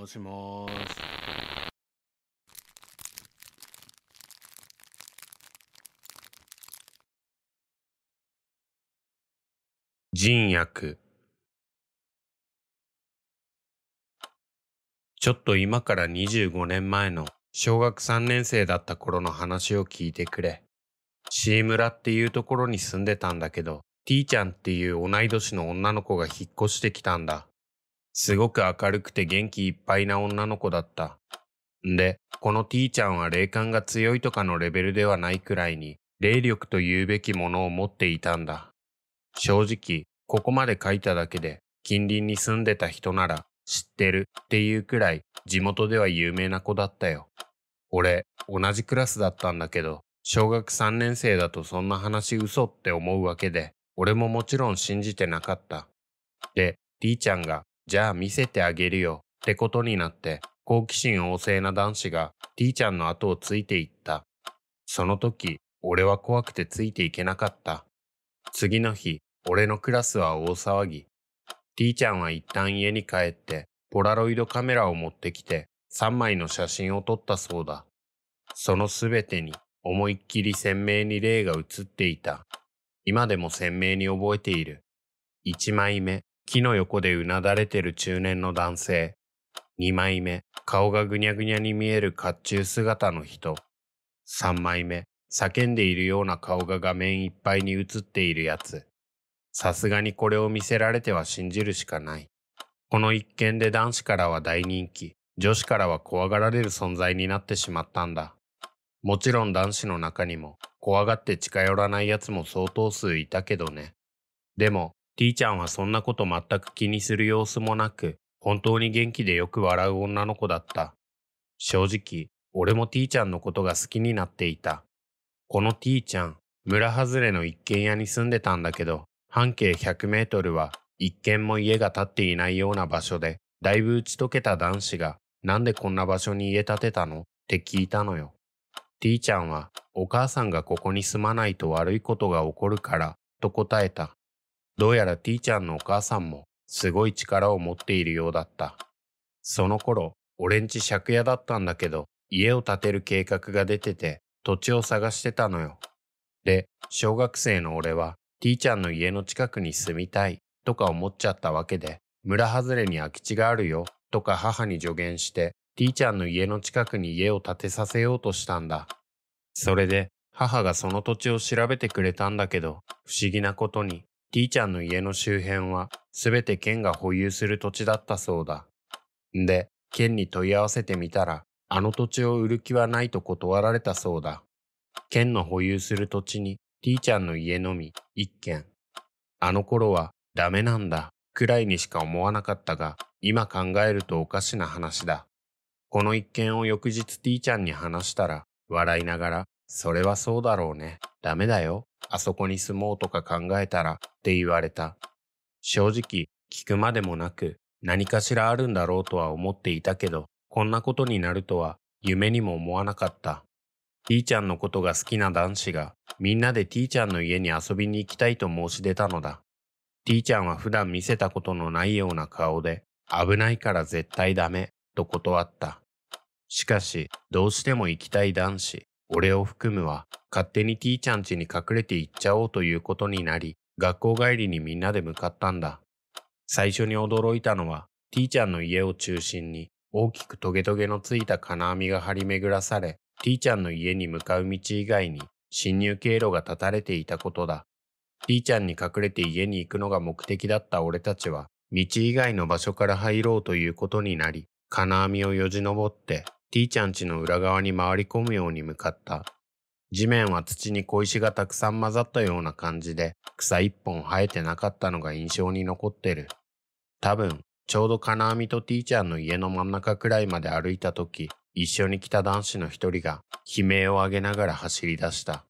もしもし。人ちょっと今から25年前の小学3年生だった頃の話を聞いてくれ。C 村っていうところに住んでたんだけど、T ちゃんっていう同い年の女の子が引っ越してきたんだ。すごく明るくて元気いっぱいな女の子だった。んで、この T ちゃんは霊感が強いとかのレベルではないくらいに、霊力というべきものを持っていたんだ。正直、ここまで書いただけで、近隣に住んでた人なら知ってるっていうくらい地元では有名な子だったよ。俺、同じクラスだったんだけど、小学3年生だとそんな話嘘って思うわけで、俺ももちろん信じてなかった。で、T ちゃんがじゃあ見せてあげるよってことになって好奇心旺盛な男子が T ちゃんの後をついていった。その時、俺は怖くてついていけなかった。次の日、俺のクラスは大騒ぎ。T ちゃんは一旦家に帰って、ポラロイドカメラを持ってきて、3枚の写真を撮ったそうだ。そのすべてに思いっきり鮮明に霊が写っていた。今でも鮮明に覚えている。1枚目、木の横でうなだれてる中年の男性。二枚目、顔がぐにゃぐにゃに見える甲冑姿の人。三枚目、叫んでいるような顔が画面いっぱいに映っているやつ。さすがにこれを見せられては信じるしかない。この一件で男子からは大人気、女子からは怖がられる存在になってしまったんだ。もちろん男子の中にも怖がって近寄らない奴も相当数いたけどね。でもーちゃんはそんなこと全く気にする様子もなく、本当に元気でよく笑う女の子だった。正直、俺も T ちゃんのことが好きになっていた。この T ちゃん、村外れの一軒家に住んでたんだけど、半径100メートルは一軒も家が建っていないような場所で、だいぶ打ち解けた男子が、なんでこんな場所に家建てたのって聞いたのよ。T ちゃんは、お母さんがここに住まないと悪いことが起こるから、と答えた。どうやら T ちゃんのお母さんもすごい力を持っているようだった。その頃、俺んち借家だったんだけど、家を建てる計画が出てて、土地を探してたのよ。で、小学生の俺は、T ちゃんの家の近くに住みたいとか思っちゃったわけで、村外れに空き地があるよとか母に助言して、T ちゃんの家の近くに家を建てさせようとしたんだ。それで、母がその土地を調べてくれたんだけど、不思議なことに、T ちゃんの家の周辺はすべて県が保有する土地だったそうだ。んで、県に問い合わせてみたら、あの土地を売る気はないと断られたそうだ。県の保有する土地に T ちゃんの家のみ一軒。あの頃はダメなんだくらいにしか思わなかったが、今考えるとおかしな話だ。この一件を翌日 T ちゃんに話したら、笑いながら、それはそうだろうね。ダメだよ。あそこに住もうとか考えたらって言われた。正直、聞くまでもなく、何かしらあるんだろうとは思っていたけど、こんなことになるとは夢にも思わなかった。T ちゃんのことが好きな男子が、みんなで T ちゃんの家に遊びに行きたいと申し出たのだ。T ちゃんは普段見せたことのないような顔で、危ないから絶対ダメ、と断った。しかし、どうしても行きたい男子、俺を含むは勝手に T ちゃん家に隠れて行っちゃおうということになり、学校帰りにみんなで向かったんだ。最初に驚いたのは、T ちゃんの家を中心に大きくトゲトゲのついた金網が張り巡らされ、T ちゃんの家に向かう道以外に侵入経路が断たれていたことだ。T ちゃんに隠れて家に行くのが目的だった俺たちは、道以外の場所から入ろうということになり、金網をよじ登って T ちゃんちの裏側に回り込むように向かった。地面は土に小石がたくさん混ざったような感じで、草一本生えてなかったのが印象に残ってる。多分、ちょうど金網と T ちゃんの家の真ん中くらいまで歩いた時、一緒に来た男子の一人が悲鳴を上げながら走り出した。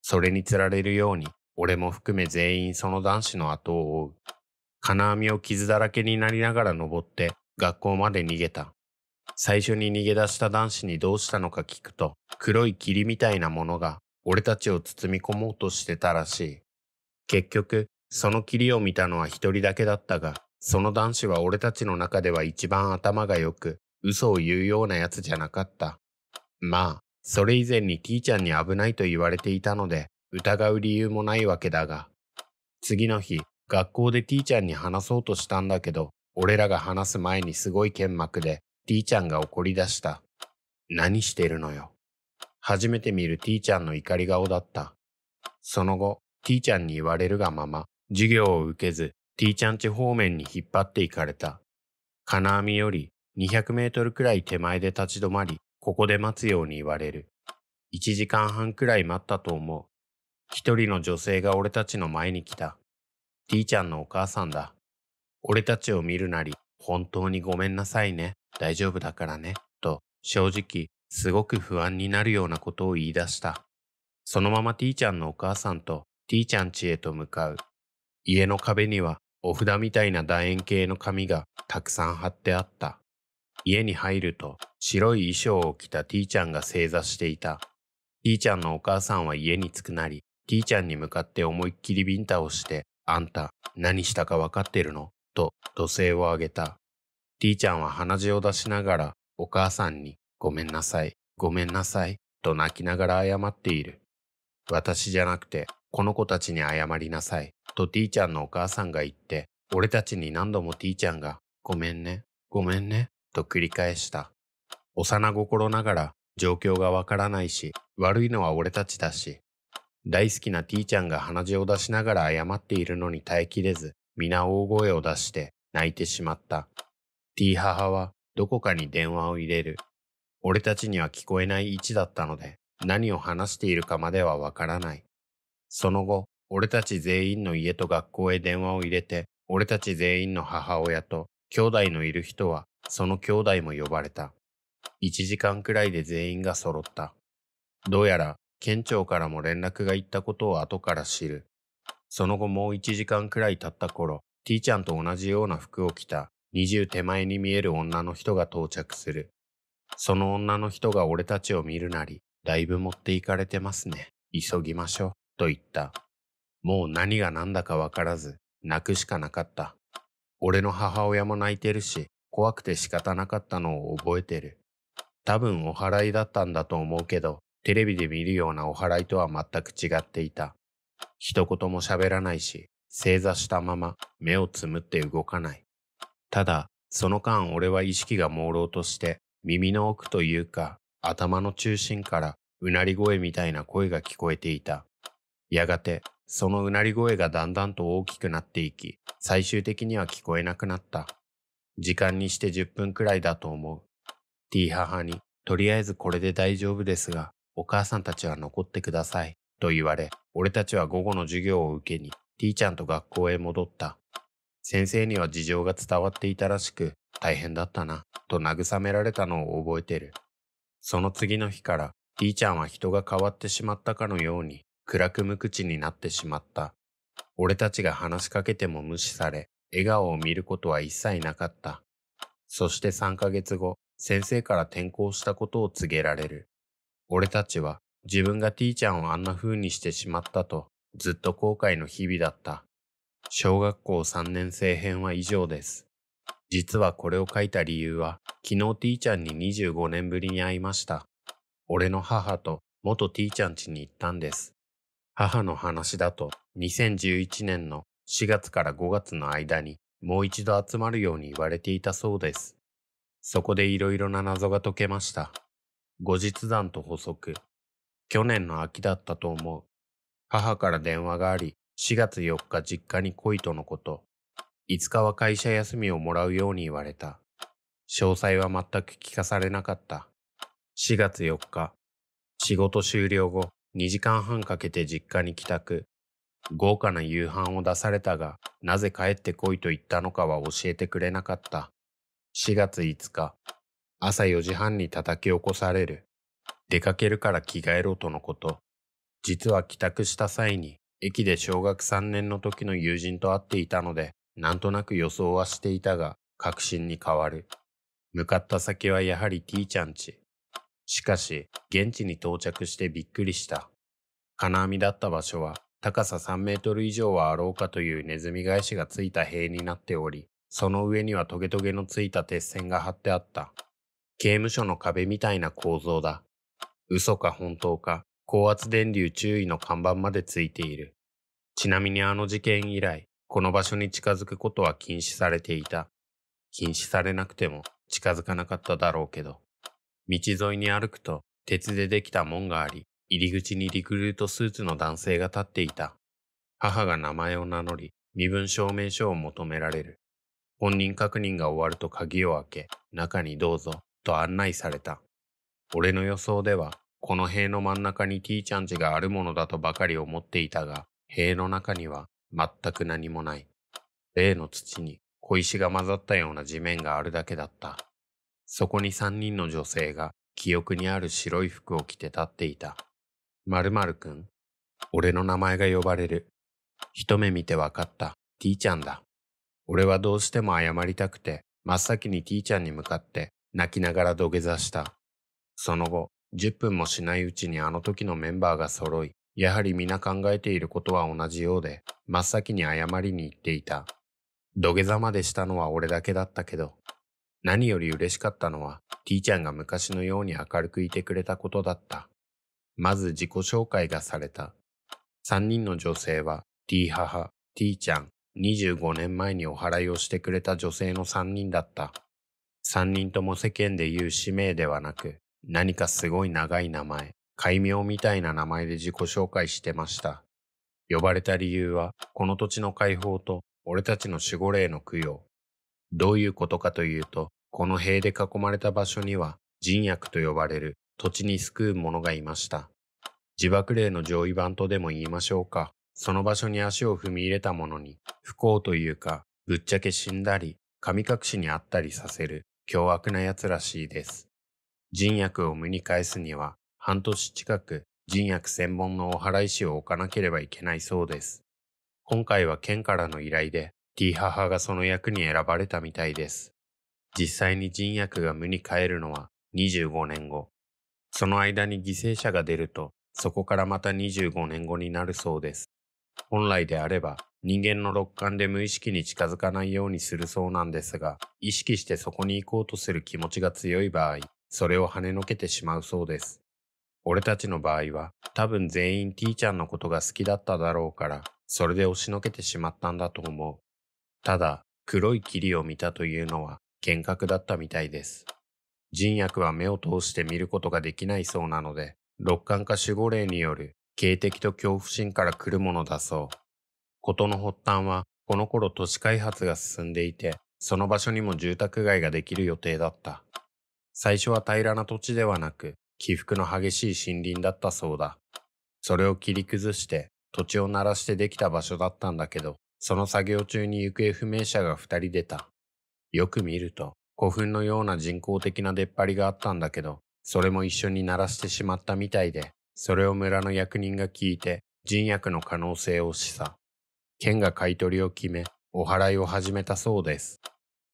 それにつられるように、俺も含め全員その男子の後を追う。金網を傷だらけになりながら登って学校まで逃げた。最初に逃げ出した男子にどうしたのか聞くと、黒い霧みたいなものが俺たちを包み込もうとしてたらしい。結局、その霧を見たのは一人だけだったが、その男子は俺たちの中では一番頭が良く、嘘を言うようなやつじゃなかった。まあ、それ以前に T ちゃんに危ないと言われていたので、疑う理由もないわけだが。次の日、学校で T ちゃんに話そうとしたんだけど、俺らが話す前にすごい剣幕で、T ちゃんが怒り出した。何してるのよ。初めて見る T ちゃんの怒り顔だった。その後、T ちゃんに言われるがまま、授業を受けず、T ちゃんち方面に引っ張っていかれた。金網より200メートルくらい手前で立ち止まり、ここで待つように言われる。1時間半くらい待ったと思う。一人の女性が俺たちの前に来た。T ちゃんのお母さんだ。俺たちを見るなり、本当にごめんなさいね。大丈夫だからね、と正直すごく不安になるようなことを言い出した。そのまま T ちゃんのお母さんと T ちゃん家へと向かう。家の壁にはお札みたいな楕円形の紙がたくさん貼ってあった。家に入ると白い衣装を着た T ちゃんが正座していた。T ちゃんのお母さんは家に着くなり、T ちゃんに向かって思いっきりビンタをして、あんた何したかわかってるのと怒声を上げた。D ちゃんは鼻血を出しながらお母さんにごめんなさい、ごめんなさいと泣きながら謝っている。私じゃなくてこの子たちに謝りなさいと T ちゃんのお母さんが言って俺たちに何度も T ちゃんがごめんね、ごめんねと繰り返した。幼心ながら状況がわからないし悪いのは俺たちだし大好きな T ちゃんが鼻血を出しながら謝っているのに耐えきれず皆大声を出して泣いてしまった。T 母はどこかに電話を入れる。俺たちには聞こえない位置だったので、何を話しているかまではわからない。その後、俺たち全員の家と学校へ電話を入れて、俺たち全員の母親と兄弟のいる人は、その兄弟も呼ばれた。1時間くらいで全員が揃った。どうやら、県庁からも連絡が行ったことを後から知る。その後もう1時間くらい経った頃、T ちゃんと同じような服を着た二重手前に見える女の人が到着する。その女の人が俺たちを見るなり、だいぶ持っていかれてますね。急ぎましょう。と言った。もう何が何だかわからず、泣くしかなかった。俺の母親も泣いてるし、怖くて仕方なかったのを覚えてる。多分お祓いだったんだと思うけど、テレビで見るようなお祓いとは全く違っていた。一言も喋らないし、正座したまま目をつむって動かない。ただ、その間俺は意識が朦朧として、耳の奥というか、頭の中心から、うなり声みたいな声が聞こえていた。やがて、そのうなり声がだんだんと大きくなっていき、最終的には聞こえなくなった。時間にして10分くらいだと思う。T 母に、とりあえずこれで大丈夫ですが、お母さんたちは残ってください、と言われ、俺たちは午後の授業を受けに、T ちゃんと学校へ戻った。先生には事情が伝わっていたらしく、大変だったな、と慰められたのを覚えてる。その次の日から、T ちゃんは人が変わってしまったかのように、暗く無口になってしまった。俺たちが話しかけても無視され、笑顔を見ることは一切なかった。そして3ヶ月後、先生から転校したことを告げられる。俺たちは自分が T ちゃんをあんな風にしてしまったと、ずっと後悔の日々だった。小学校3年生編は以上です。実はこれを書いた理由は、昨日 T ちゃんに25年ぶりに会いました。俺の母と元 T ちゃん家に行ったんです。母の話だと、2011年の4月から5月の間にもう一度集まるように言われていたそうです。そこでいろいろな謎が解けました。後日談と補足。去年の秋だったと思う。母から電話があり、4月4日実家に来いとのこと。5日は会社休みをもらうように言われた。詳細は全く聞かされなかった。4月4日、仕事終了後、2時間半かけて実家に帰宅。豪華な夕飯を出されたが、なぜ帰ってこいと言ったのかは教えてくれなかった。4月5日、朝4時半に叩き起こされる。出かけるから着替えろとのこと。実は帰宅した際に駅で小学3年の時の友人と会っていたので、なんとなく予想はしていたが、確信に変わる。向かった先はやはり T ちゃんち。しかし、現地に到着してびっくりした。金網だった場所は、高さ3メートル以上はあろうかというネズミ返しがついた塀になっており、その上にはトゲトゲのついた鉄線が張ってあった。刑務所の壁みたいな構造だ。嘘か本当か、高圧電流注意の看板までついている。ちなみにあの事件以来、この場所に近づくことは禁止されていた。禁止されなくても近づかなかっただろうけど。道沿いに歩くと鉄でできた門があり、入り口にリクルートスーツの男性が立っていた。母が名前を名乗り、身分証明書を求められる。本人確認が終わると鍵を開け、中にどうぞ、と案内された。俺の予想では、この塀の真ん中に T ちゃんちがあるものだとばかり思っていたが、塀の中には全く何もない。例の土に小石が混ざったような地面があるだけだった。そこに三人の女性が記憶にある白い服を着て立っていた。〇〇くん、俺の名前が呼ばれる。一目見てわかった。T ちゃんだ。俺はどうしても謝りたくて、真っ先に T ちゃんに向かって泣きながら土下座した。その後、10分もしないうちにあの時のメンバーが揃い、やはり皆考えていることは同じようで、真っ先に謝りに行っていた。土下座までしたのは俺だけだったけど、何より嬉しかったのは、T ちゃんが昔のように明るくいてくれたことだった。まず自己紹介がされた。3人の女性は、T 母、T ちゃん、25年前にお祓いをしてくれた女性の3人だった。3人とも世間で言う使命ではなく、何かすごい長い名前、改名みたいな名前で自己紹介してました。呼ばれた理由は、この土地の解放と俺たちの守護霊の供養。どういうことかというと、この塀で囲まれた場所には人薬と呼ばれる土地に救う者がいました。自爆霊の上位版とでも言いましょうか。その場所に足を踏み入れた者に不幸というか、ぶっちゃけ死んだり、神隠しにあったりさせる凶悪な奴らしいです。人薬を無に返すには半年近く人薬専門のお祓い師を置かなければいけないそうです。今回は県からの依頼で T 母がその役に選ばれたみたいです。実際に人薬が無に返るのは25年後。その間に犠牲者が出ると、そこからまた25年後になるそうです。本来であれば、人間の六感で無意識に近づかないようにするそうなんですが、意識してそこに行こうとする気持ちが強い場合、それを跳ねのけてしまうそうです。俺たちの場合は、多分全員 T ちゃんのことが好きだっただろうから、それで押しのけてしまったんだと思う。ただ、黒い霧を見たというのは、幻覚だったみたいです。人薬は目を通して見ることができないそうなので、六感化守護霊による警笛と恐怖心から来るものだそう。ことの発端は、この頃都市開発が進んでいて、その場所にも住宅街ができる予定だった。最初は平らな土地ではなく、起伏の激しい森林だったそうだ。それを切り崩して、土地を鳴らしてできた場所だったんだけど、その作業中に行方不明者が二人出た。よく見ると、古墳のような人工的な出っ張りがあったんだけど、それも一緒に鳴らしてしまったみたいで、それを村の役人が聞いて、人薬の可能性を示唆。県が買い取りを決め、お祓いを始めたそうです。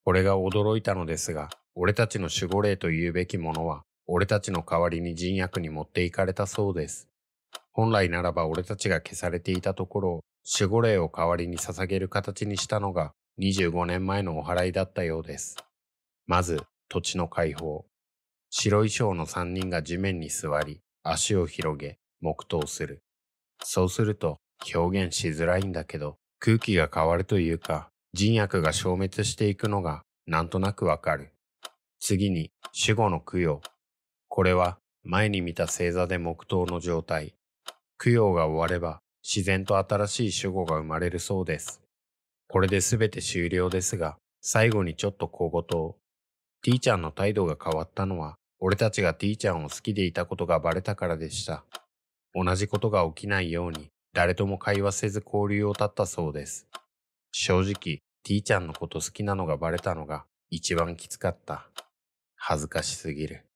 これが驚いたのですが、俺たちの守護霊というべきものは、俺たちの代わりに人役に持っていかれたそうです。本来ならば俺たちが消されていたところを、守護霊を代わりに捧げる形にしたのが、25年前のお祓いだったようです。まず、土地の解放。白衣装の3人が地面に座り、足を広げ、黙祷する。そうすると、表現しづらいんだけど、空気が変わるというか、人薬が消滅していくのが、なんとなくわかる。次に死後の供養。これは前に見た星座で黙祷の状態。供養が終われば自然と新しい守護が生まれるそうです。これで全て終了ですが、最後にちょっと小言を。T ちゃんの態度が変わったのは、俺たちが T ちゃんを好きでいたことがバレたからでした。同じことが起きないように、誰とも会話せず交流を絶ったそうです。正直、T ちゃんのこと好きなのがバレたのが一番きつかった。恥ずかしすぎる。